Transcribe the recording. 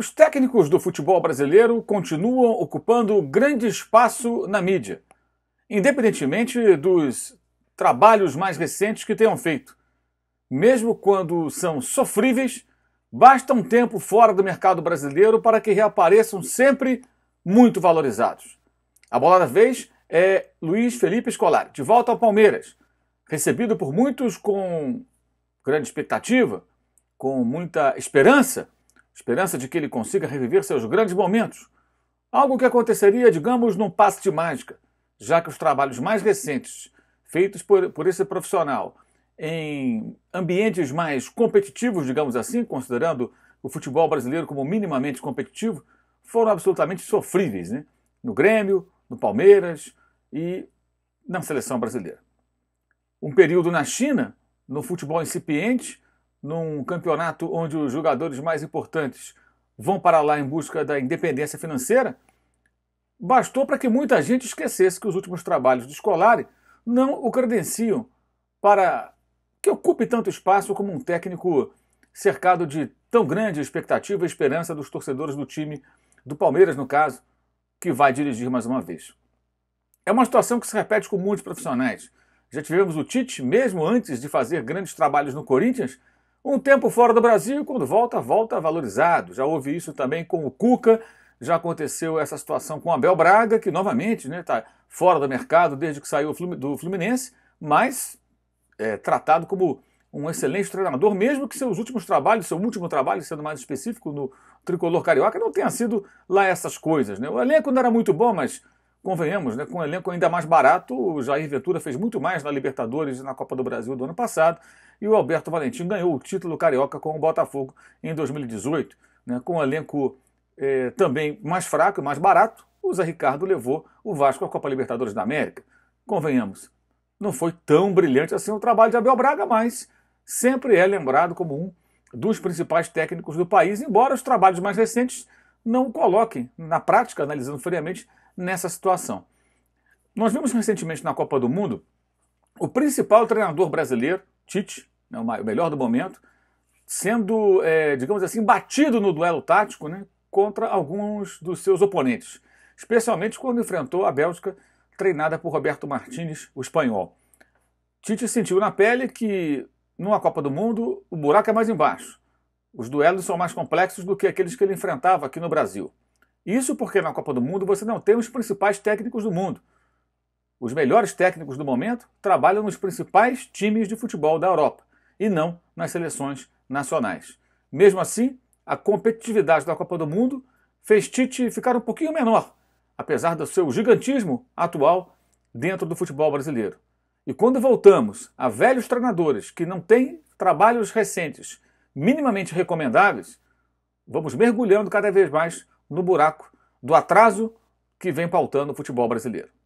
Os técnicos do futebol brasileiro continuam ocupando grande espaço na mídia, independentemente dos trabalhos mais recentes que tenham feito. Mesmo quando são sofríveis, basta um tempo fora do mercado brasileiro para que reapareçam sempre muito valorizados. A bola da vez é Luiz Felipe Scolari, de volta ao Palmeiras, recebido por muitos com grande expectativa, com muita esperança esperança de que ele consiga reviver seus grandes momentos. Algo que aconteceria, digamos, num passe de mágica, já que os trabalhos mais recentes, feitos por, por esse profissional em ambientes mais competitivos, digamos assim, considerando o futebol brasileiro como minimamente competitivo, foram absolutamente sofríveis, né? No Grêmio, no Palmeiras e na seleção brasileira. Um período na China, no futebol incipiente, num campeonato onde os jogadores mais importantes vão para lá em busca da independência financeira, bastou para que muita gente esquecesse que os últimos trabalhos do Scolari não o credenciam para que ocupe tanto espaço como um técnico cercado de tão grande expectativa e esperança dos torcedores do time do Palmeiras, no caso, que vai dirigir mais uma vez. É uma situação que se repete com muitos profissionais. Já tivemos o Tite, mesmo antes de fazer grandes trabalhos no Corinthians, um tempo fora do Brasil, quando volta, volta valorizado. Já houve isso também com o Cuca, já aconteceu essa situação com o Abel Braga, que novamente está né, tá fora do mercado desde que saiu do Fluminense, mas é, tratado como um excelente treinador, mesmo que seus últimos trabalhos, seu último trabalho, sendo mais específico, no tricolor carioca, não tenha sido lá essas coisas. Né? O elenco não era muito bom, mas convenhamos, né, com um elenco ainda mais barato, o Jair Ventura fez muito mais na Libertadores e na Copa do Brasil do ano passado, e o Alberto Valentim ganhou o título carioca com o Botafogo em 2018. Né, com um elenco eh, também mais fraco e mais barato, o Zé Ricardo levou o Vasco à Copa Libertadores da América. Convenhamos, não foi tão brilhante assim o trabalho de Abel Braga, mas sempre é lembrado como um dos principais técnicos do país, embora os trabalhos mais recentes não coloquem na prática, analisando friamente, nessa situação. Nós vimos recentemente na Copa do Mundo o principal treinador brasileiro, Tite, né, o melhor do momento, sendo, é, digamos assim, batido no duelo tático né, contra alguns dos seus oponentes, especialmente quando enfrentou a Bélgica, treinada por Roberto Martínez, o espanhol. Tite sentiu na pele que, numa Copa do Mundo, o buraco é mais embaixo. Os duelos são mais complexos do que aqueles que ele enfrentava aqui no Brasil. Isso porque na Copa do Mundo você não tem os principais técnicos do mundo. Os melhores técnicos do momento trabalham nos principais times de futebol da Europa e não nas seleções nacionais. Mesmo assim, a competitividade da Copa do Mundo fez Tite ficar um pouquinho menor, apesar do seu gigantismo atual dentro do futebol brasileiro. E quando voltamos a velhos treinadores que não têm trabalhos recentes minimamente recomendáveis, vamos mergulhando cada vez mais no buraco do atraso que vem pautando o futebol brasileiro.